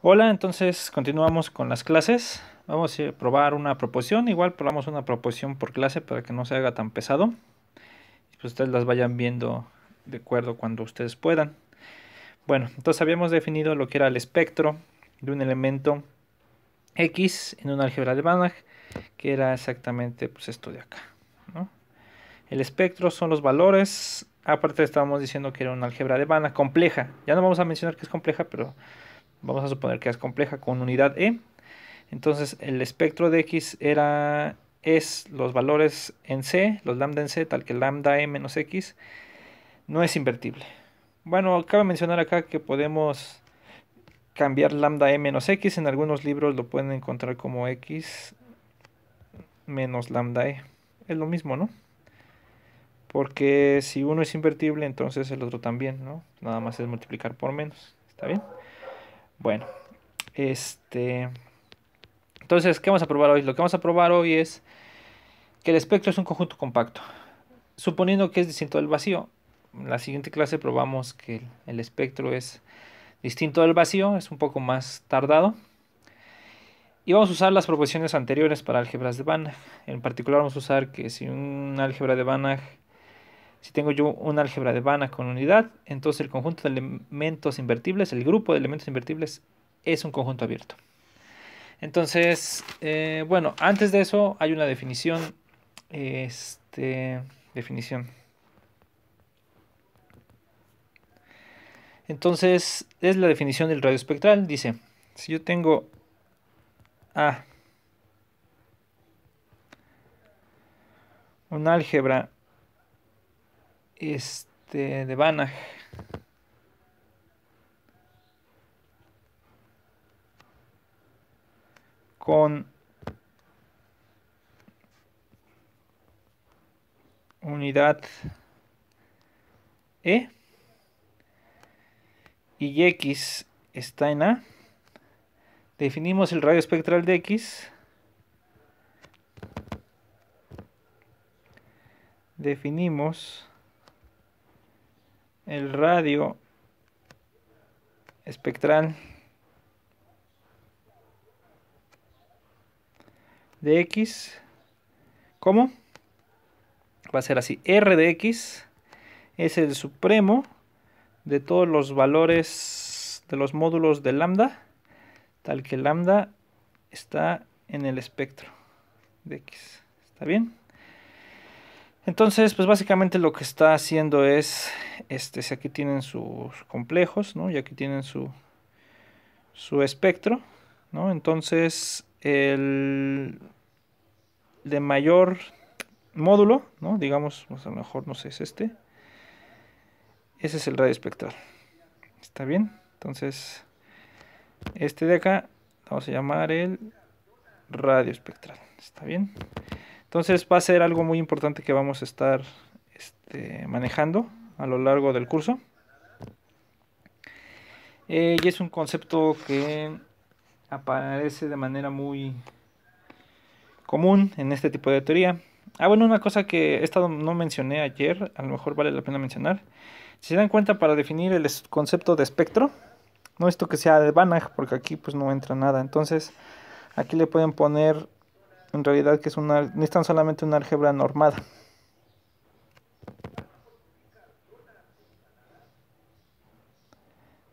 Hola, entonces continuamos con las clases. Vamos a probar una proposición. Igual probamos una proposición por clase para que no se haga tan pesado. Pues ustedes las vayan viendo de acuerdo cuando ustedes puedan. Bueno, entonces habíamos definido lo que era el espectro de un elemento X en un álgebra de Banach, que era exactamente pues, esto de acá. El espectro son los valores. Aparte estábamos diciendo que era un álgebra de Banach compleja. Ya no vamos a mencionar que es compleja, pero vamos a suponer que es compleja con unidad E. Entonces el espectro de X era, es los valores en C, los lambda en C, tal que lambda E menos X, no es invertible. Bueno, cabe mencionar acá que podemos cambiar lambda E menos X, en algunos libros lo pueden encontrar como X menos lambda E. Es lo mismo, ¿no? Porque si uno es invertible, entonces el otro también, ¿no? Nada más es multiplicar por menos. ¿Está bien? Bueno, este... Entonces, ¿qué vamos a probar hoy? Lo que vamos a probar hoy es que el espectro es un conjunto compacto. Suponiendo que es distinto del vacío, en la siguiente clase probamos que el espectro es distinto del vacío, es un poco más tardado. Y vamos a usar las proposiciones anteriores para álgebras de Banach. En particular vamos a usar que si un álgebra de Banach si tengo yo un álgebra de Banach con unidad, entonces el conjunto de elementos invertibles, el grupo de elementos invertibles, es un conjunto abierto. Entonces, eh, bueno, antes de eso hay una definición. Este, definición. Entonces, es la definición del radio espectral. Dice, si yo tengo A, un álgebra este, de Banach. Con unidad E y X está en A. Definimos el radio espectral de X. Definimos el radio espectral de X. ¿Cómo? Va a ser así. R de X es el supremo de todos los valores de los módulos de lambda, tal que lambda está en el espectro de X. ¿Está bien? Entonces, pues básicamente lo que está haciendo es, este, si aquí tienen sus complejos, ¿no? Y aquí tienen su, su espectro, ¿no? Entonces, el de mayor módulo, ¿no? Digamos, a lo mejor, no sé, es este. Ese es el radio espectral. ¿Está bien? Entonces, este de acá, vamos a llamar el radio espectral. ¿Está bien? Entonces va a ser algo muy importante que vamos a estar este, manejando a lo largo del curso. Eh, y es un concepto que aparece de manera muy común en este tipo de teoría. Ah, bueno, una cosa que he no mencioné ayer, a lo mejor vale la pena mencionar. Si se dan cuenta, para definir el concepto de espectro, no esto que sea de Banach, porque aquí pues no entra nada. Entonces, aquí le pueden poner en realidad que es una, necesitan solamente una álgebra normada.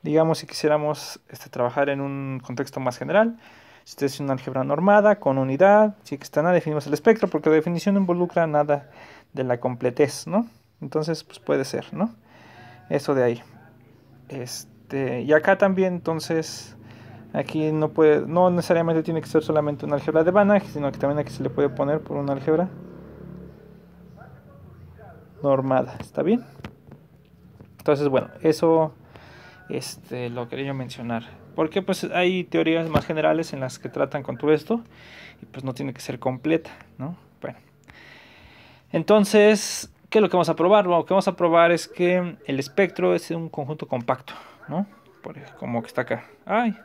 Digamos si quisiéramos este, trabajar en un contexto más general, si este es una álgebra normada con unidad, si está nada, definimos el espectro, porque la definición no involucra nada de la completez, ¿no? Entonces, pues puede ser, ¿no? Eso de ahí. Este, y acá también, entonces, Aquí no puede, no necesariamente tiene que ser solamente una álgebra de Banach, sino que también aquí se le puede poner por una álgebra normada, ¿está bien? Entonces, bueno, eso este, lo quería mencionar. Porque pues hay teorías más generales en las que tratan con todo esto y pues no tiene que ser completa, Entonces, ¿qué es lo que vamos a probar? Lo que vamos a probar es que el espectro es un conjunto compacto, ¿no? como que está acá. ¡Ay!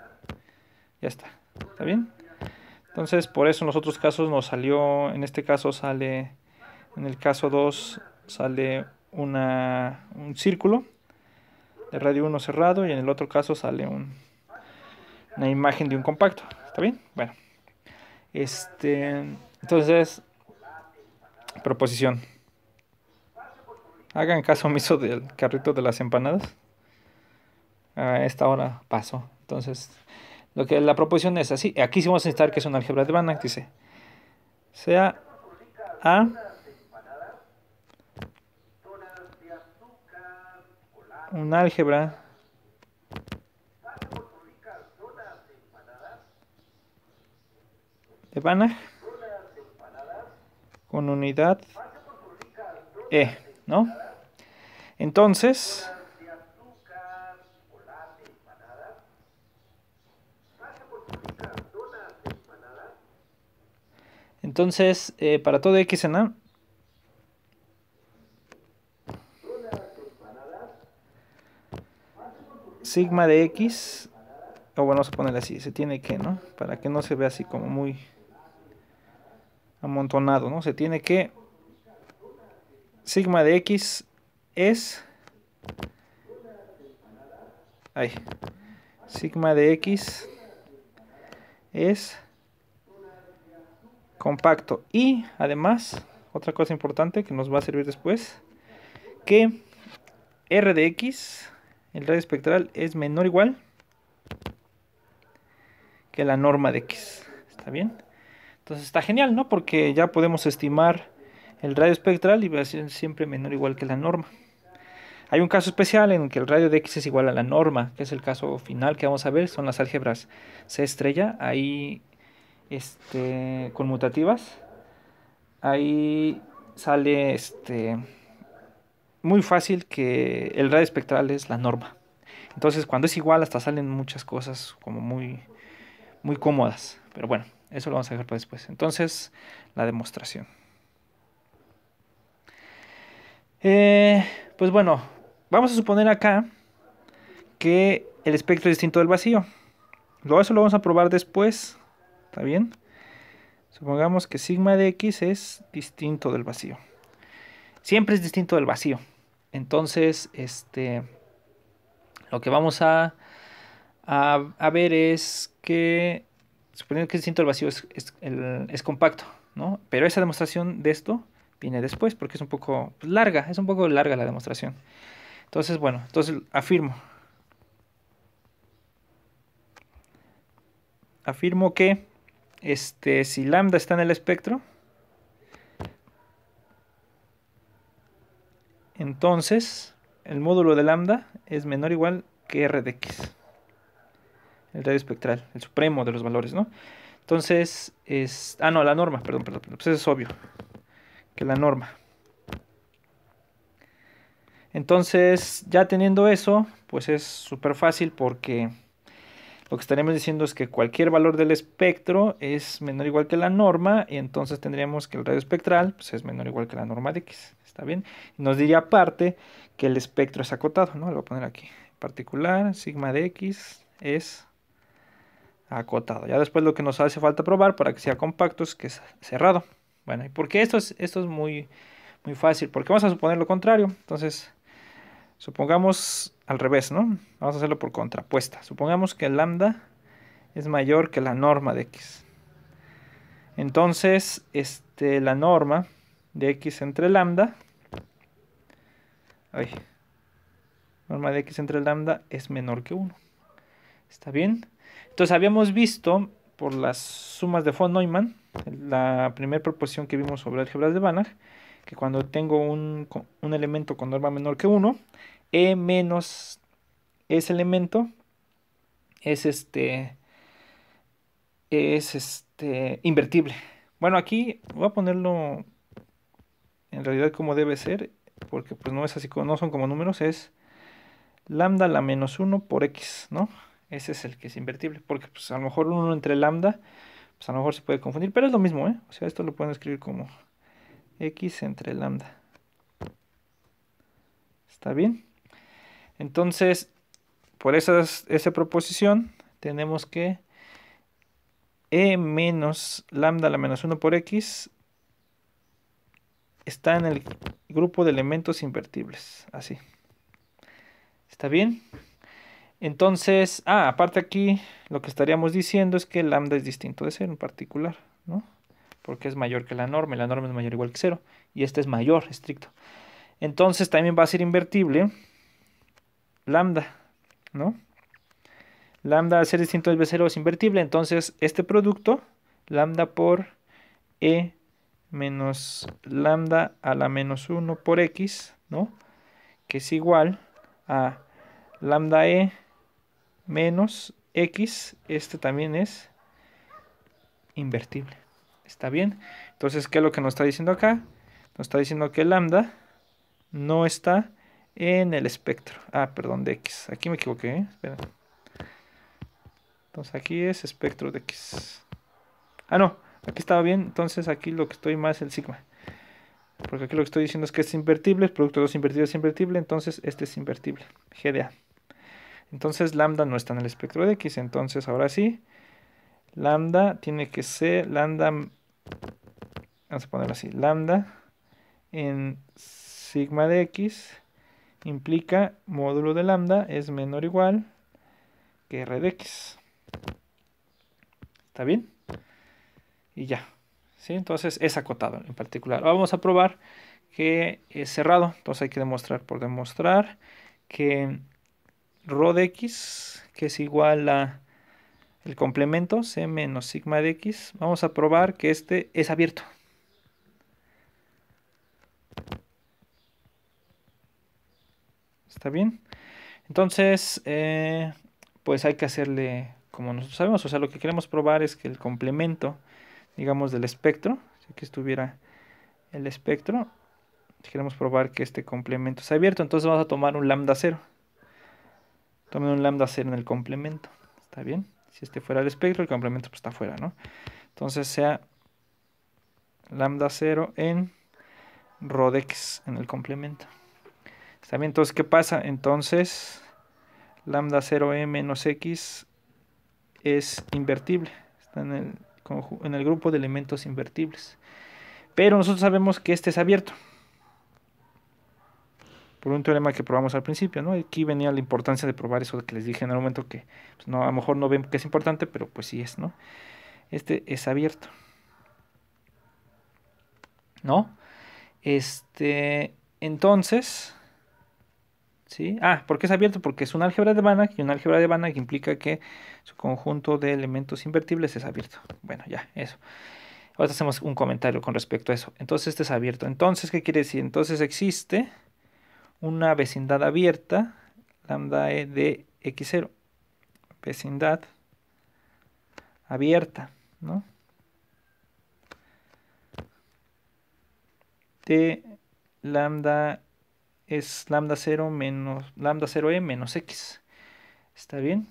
Ya está. ¿Está bien? Entonces, por eso en los otros casos nos salió, en este caso sale, en el caso 2 sale una, un círculo de radio 1 cerrado y en el otro caso sale una imagen de un compacto. ¿Está bien? Bueno. Este, entonces, proposición. Hagan caso omiso del carrito de las empanadas. A esta hora pasó. Entonces, lo que la proposición es así. Aquí sí vamos a necesitar que es un álgebra de Banach, dice. Sea A Un álgebra de Banach con unidad E, ¿no? Entonces, Entonces, eh, para todo x XNA. Sigma de X. O bueno, vamos a ponerle así. Se tiene que, ¿no? Para que no se vea así como muy amontonado, ¿no? Se tiene que. Sigma de X es. ahí, Sigma de X es compacto. Y además, otra cosa importante que nos va a servir después, que R de X, el radio espectral, es menor o igual que la norma de X. ¿Está bien? Entonces está genial, ¿no? Porque ya podemos estimar el radio espectral y va a ser siempre menor o igual que la norma. Hay un caso especial en que el radio de X es igual a la norma, que es el caso final que vamos a ver, son las álgebras C estrella. Ahí este, conmutativas. Ahí sale este, muy fácil que el radio espectral es la norma. Entonces cuando es igual hasta salen muchas cosas como muy, muy cómodas. Pero bueno, eso lo vamos a dejar para después. Entonces, la demostración. Eh, pues bueno, vamos a suponer acá que el espectro es distinto del vacío. Eso lo vamos a probar después ¿Está bien? Supongamos que sigma de x es distinto del vacío. Siempre es distinto del vacío. Entonces, este, lo que vamos a, a, ver es que, suponiendo que es distinto del vacío, es, compacto, ¿no? Pero esa demostración de esto viene después porque es un poco pues, larga, es un poco larga la demostración. Entonces, bueno, entonces afirmo. Afirmo que este, si lambda está en el espectro, entonces el módulo de lambda es menor o igual que r de x. El radio espectral, el supremo de los valores, ¿no? Entonces, es... Ah, no, la norma, perdón, perdón, perdón. Pues es obvio, que la norma. Entonces, ya teniendo eso, pues es súper fácil porque lo que estaríamos diciendo es que cualquier valor del espectro es menor o igual que la norma y entonces tendríamos que el radio espectral pues, es menor o igual que la norma de X. ¿Está bien? Nos diría aparte que el espectro es acotado, ¿no? Lo voy a poner aquí. En particular, sigma de X es acotado. Ya después lo que nos hace falta probar para que sea compacto es que es cerrado. Bueno, ¿y por qué esto es, esto es muy, muy fácil? Porque vamos a suponer lo contrario. Entonces, supongamos al revés, ¿no? Vamos a hacerlo por contrapuesta. Supongamos que lambda es mayor que la norma de x. Entonces, este, la norma de x entre lambda, ay, norma de x entre lambda es menor que 1. ¿Está bien? Entonces, habíamos visto por las sumas de von Neumann, la primera proposición que vimos sobre álgebras de Banach, que cuando tengo un, un elemento con norma menor que 1, e menos ese elemento es este es este invertible. Bueno, aquí voy a ponerlo en realidad como debe ser, porque pues no es así, no son como números, es lambda la menos 1 por x, ¿no? Ese es el que es invertible, porque pues a lo mejor uno entre lambda, pues a lo mejor se puede confundir, pero es lo mismo, ¿eh? O sea, esto lo pueden escribir como x entre lambda. ¿Está bien? Entonces, por esa proposición tenemos que e menos lambda a la menos 1 por x está en el grupo de elementos invertibles. Así. ¿Está bien? Entonces, ah, aparte aquí lo que estaríamos diciendo es que lambda es distinto de 0 en particular, ¿no? Porque es mayor que la norma, la norma es mayor o igual que 0, y este es mayor, estricto. Entonces también va a ser invertible lambda, ¿no? Lambda al ser distinto del B0 es invertible, entonces este producto, lambda por E menos lambda a la menos 1 por X, ¿no? Que es igual a lambda E menos X, este también es invertible. ¿Está bien? Entonces, ¿qué es lo que nos está diciendo acá? Nos está diciendo que lambda no está en el espectro. Ah, perdón, de X. Aquí me equivoqué, ¿eh? Entonces aquí es espectro de X. Ah, no, aquí estaba bien. Entonces aquí lo que estoy más es el sigma. Porque aquí lo que estoy diciendo es que es invertible, el producto de dos invertidos es invertible, entonces este es invertible, gda Entonces lambda no está en el espectro de X, entonces ahora sí, lambda tiene que ser lambda, vamos a ponerlo así, lambda en sigma de X implica módulo de lambda es menor o igual que r de x. ¿Está bien? Y ya. ¿sí? Entonces es acotado en particular. Vamos a probar que es cerrado. Entonces hay que demostrar por demostrar que rho de x, que es igual a el complemento c menos sigma de x, vamos a probar que este es abierto. ¿Está bien? Entonces, eh, pues hay que hacerle como nosotros sabemos. O sea, lo que queremos probar es que el complemento, digamos, del espectro, si aquí estuviera el espectro, queremos probar que este complemento sea abierto, entonces vamos a tomar un lambda cero. Tomen un lambda cero en el complemento. ¿Está bien? Si este fuera el espectro, el complemento pues, está fuera, ¿no? Entonces sea lambda cero en Rodex en el complemento. Está bien, entonces, ¿qué pasa? Entonces, lambda 0m menos x es invertible. Está en el, grupo de elementos invertibles. Pero nosotros sabemos que este es abierto. Por un teorema que probamos al principio, ¿no? Aquí venía la importancia de probar eso que les dije en el momento que pues, no, a lo mejor no ven que es importante, pero pues sí es, ¿no? Este es abierto. ¿No? Este, entonces, Ah, ¿por qué es abierto? Porque es un álgebra de Banach y un álgebra de Banach implica que su conjunto de elementos invertibles es abierto. Bueno, ya, eso. Ahora hacemos un comentario con respecto a eso. Entonces este es abierto. Entonces, ¿qué quiere decir? Entonces existe una vecindad abierta, lambda e de x0. Vecindad abierta, ¿no? De lambda es lambda 0 menos lambda 0e menos x. ¿Está bien?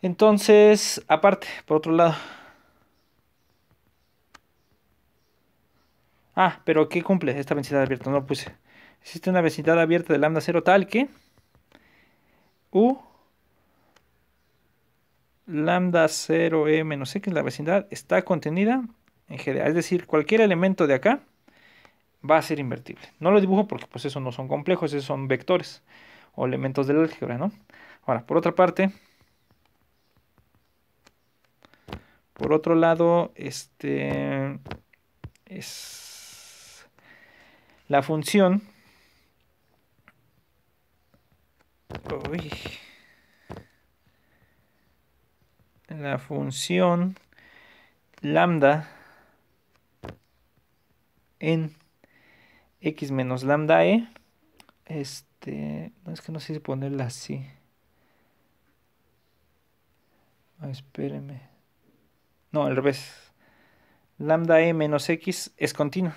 Entonces, aparte, por otro lado. Ah, pero ¿qué cumple esta vecindad abierta? No lo puse. Existe una vecindad abierta de lambda 0 tal que u lambda 0e menos x, la vecindad, está contenida en general, Es decir, cualquier elemento de acá va a ser invertible. No lo dibujo porque pues eso no son complejos, esos son vectores o elementos del álgebra, ¿no? Ahora, por otra parte, por otro lado, este es la función uy, la función lambda en x menos lambda e. Este, no es que no sé si ponerla así. Ah, espéreme. No, al revés. Lambda e menos x es continua,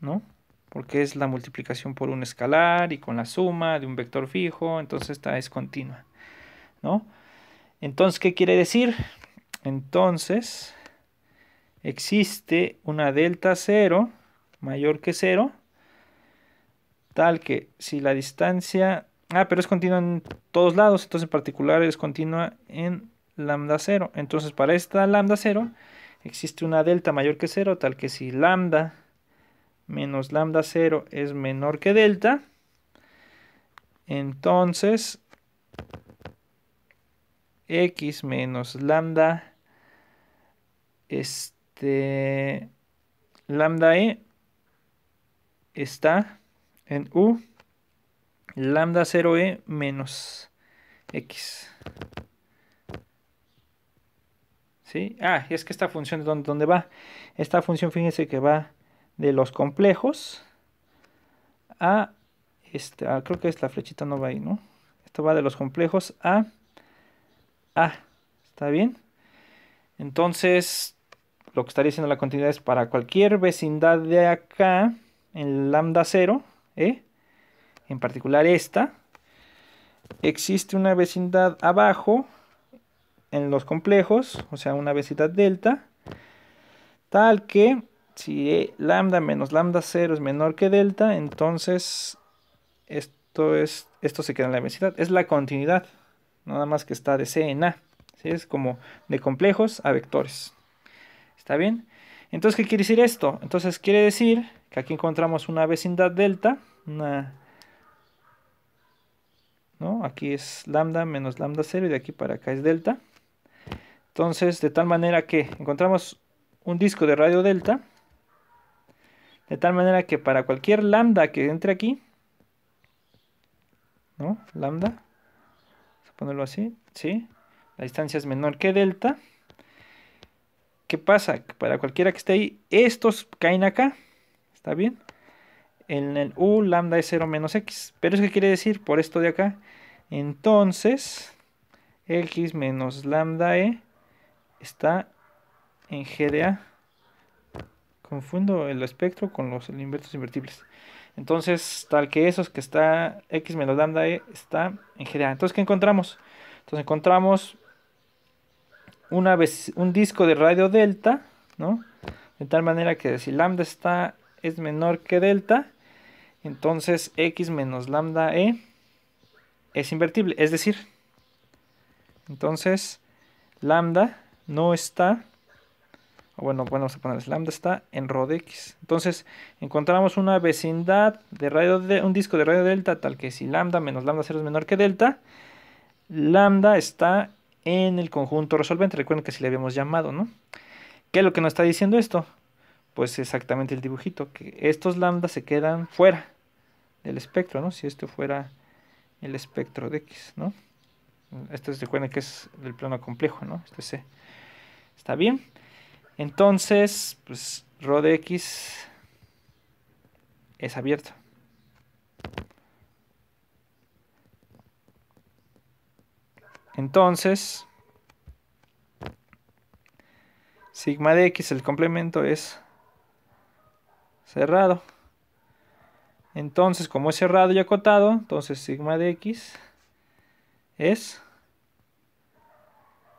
¿no? Porque es la multiplicación por un escalar y con la suma de un vector fijo, entonces esta es continua, ¿no? Entonces, ¿qué quiere decir? Entonces, existe una delta cero, mayor que 0. Tal que si la distancia... Ah, pero es continua en todos lados, entonces en particular es continua en lambda 0. Entonces para esta lambda 0 existe una delta mayor que 0, tal que si lambda menos lambda 0 es menor que delta, entonces x menos lambda este lambda e está en U lambda 0E menos X. ¿Sí? Ah, es que esta función, ¿dónde, ¿dónde va? Esta función, fíjense que va de los complejos a... Este, ah, creo que es la flechita no va ahí, ¿no? Esto va de los complejos a... A, ¿está bien? Entonces, lo que estaría haciendo la continuidad es para cualquier vecindad de acá en lambda 0, ¿eh? en particular esta, existe una vecindad abajo en los complejos, o sea, una vecindad delta, tal que si e lambda menos lambda 0 es menor que delta, entonces esto, es, esto se queda en la vecindad. Es la continuidad, nada más que está de C en A. ¿sí? Es como de complejos a vectores. ¿Está bien? Entonces, ¿qué quiere decir esto? Entonces, quiere decir aquí encontramos una vecindad delta, ¿no? aquí es lambda menos lambda 0 y de aquí para acá es delta. Entonces, de tal manera que encontramos un disco de radio delta, de tal manera que para cualquier lambda que entre aquí, ¿no? Lambda, vamos a ponerlo así, ¿sí? La distancia es menor que delta. ¿Qué pasa? Para cualquiera que esté ahí, estos caen acá. ¿Está bien? En el U lambda es 0 menos X. Pero es que quiere decir por esto de acá. Entonces, X menos lambda E está en G Confundo el espectro con los inversos invertibles. Entonces, tal que esos que está X menos lambda E está en G Entonces, ¿qué encontramos? Entonces encontramos una vez, un disco de radio delta, ¿no? De tal manera que si lambda está es menor que delta, entonces x menos lambda e es invertible. Es decir, entonces lambda no está, bueno, bueno, vamos a ponerles lambda está en rho de x. Entonces encontramos una vecindad de radio de un disco de radio delta tal que si lambda menos lambda 0 es menor que delta, lambda está en el conjunto resolvente. Recuerden que si le habíamos llamado, ¿no? ¿Qué es lo que nos está diciendo esto? pues exactamente el dibujito, que estos lambdas se quedan fuera del espectro, ¿no? Si esto fuera el espectro de X, ¿no? Esto se recuerden que es del plano complejo, ¿no? Este C. ¿Está bien? Entonces, pues rho de X es abierto. Entonces, sigma de X, el complemento es cerrado. Entonces, como es cerrado y acotado, entonces sigma de x es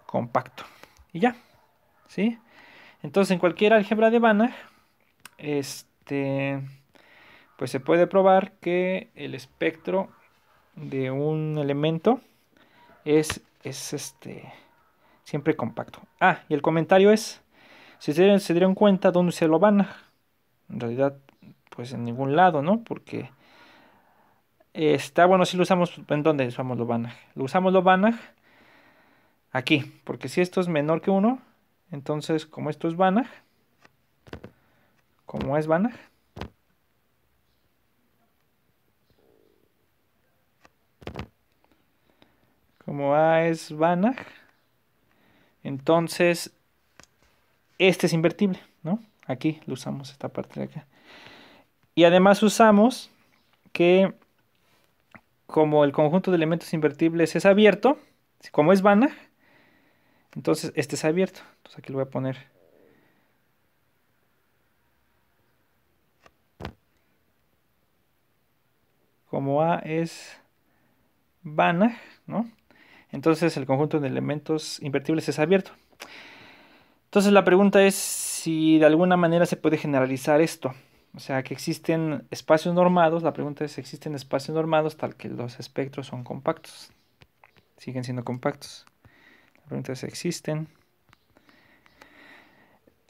compacto. Y ya, ¿sí? Entonces, en cualquier álgebra de Banach, este, pues se puede probar que el espectro de un elemento es, es este, siempre compacto. Ah, y el comentario es, si se, se dieron cuenta, ¿dónde se lo Banach? en realidad pues en ningún lado, ¿no? Porque está, bueno, si lo usamos, ¿en dónde usamos lo Banach? Lo usamos lo Banach aquí, porque si esto es menor que 1, entonces como esto es Banach, como es Banach, como A es Banach, entonces este es invertible. Aquí lo usamos esta parte de acá. Y además usamos que como el conjunto de elementos invertibles es abierto, como es vana entonces este es abierto. Entonces aquí lo voy a poner. Como A es vana ¿no? Entonces el conjunto de elementos invertibles es abierto. Entonces la pregunta es si de alguna manera se puede generalizar esto. O sea, que existen espacios normados, la pregunta es, ¿existen espacios normados tal que los espectros son compactos? Siguen siendo compactos. La pregunta es, ¿existen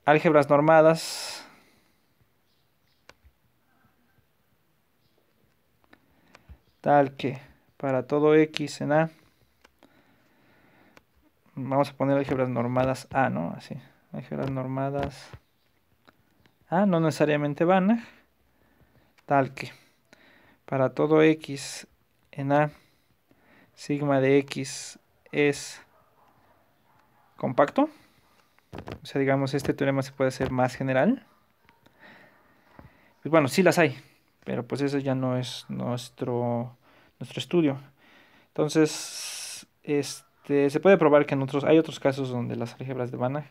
álgebras normadas? Tal que para todo x en A, vamos a poner álgebras normadas A, ¿no? Así mejoras normadas. Ah, no necesariamente Banach ¿eh? Tal que para todo x en A, sigma de x es compacto. O sea, digamos, este teorema se puede hacer más general. Pues bueno, sí las hay, pero pues eso ya no es nuestro, nuestro estudio. Entonces, este, se puede probar que en otros, hay otros casos donde las álgebras de Banach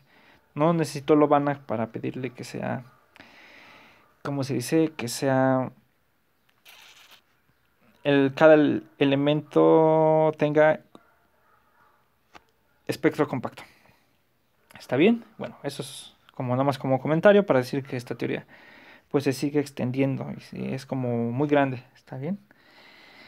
no necesito Lobana para pedirle que sea. Como se dice, que sea. El, cada elemento tenga espectro compacto. ¿Está bien? Bueno, eso es como nada más como comentario para decir que esta teoría pues se sigue extendiendo y es como muy grande, ¿está bien?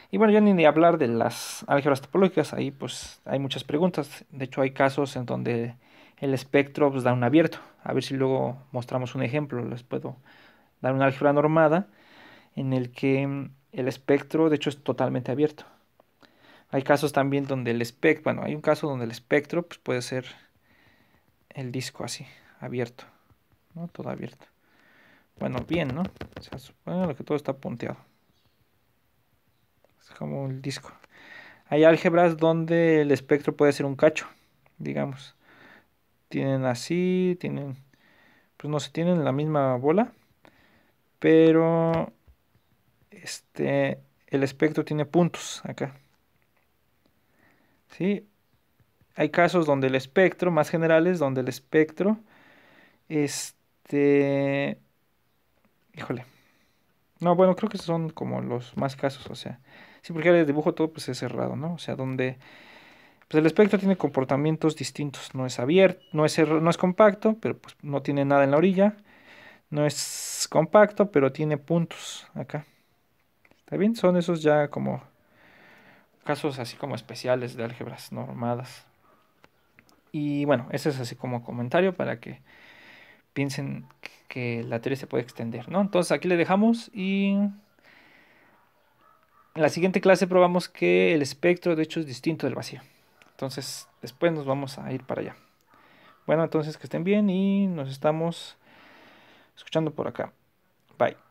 Y bueno, ya ni hablar de las álgebras topológicas, ahí pues hay muchas preguntas, de hecho hay casos en donde el espectro pues, da un abierto. A ver si luego mostramos un ejemplo. Les puedo dar una álgebra normada en el que mm, el espectro de hecho es totalmente abierto. Hay casos también donde el espectro, bueno, hay un caso donde el espectro pues, puede ser el disco así, abierto, ¿no? Todo abierto. Bueno, bien, ¿no? O sea, supone que todo está punteado. Es como el disco. Hay álgebras donde el espectro puede ser un cacho, digamos tienen así, tienen, pues no sé, tienen la misma bola, pero este, el espectro tiene puntos acá. ¿Sí? Hay casos donde el espectro, más generales, donde el espectro, este, híjole, no, bueno, creo que son como los más casos, o sea, sí, porque el dibujo todo pues es cerrado, ¿no? O sea, donde pues el espectro tiene comportamientos distintos. No es abierto, no es, no es compacto, pero pues no tiene nada en la orilla. No es compacto, pero tiene puntos acá. ¿Está bien? Son esos ya como casos así como especiales de álgebras normadas. Y bueno, ese es así como comentario para que piensen que la teoría se puede extender, ¿no? Entonces aquí le dejamos y en la siguiente clase probamos que el espectro de hecho es distinto del vacío. Entonces, después nos vamos a ir para allá. Bueno, entonces que estén bien y nos estamos escuchando por acá. Bye.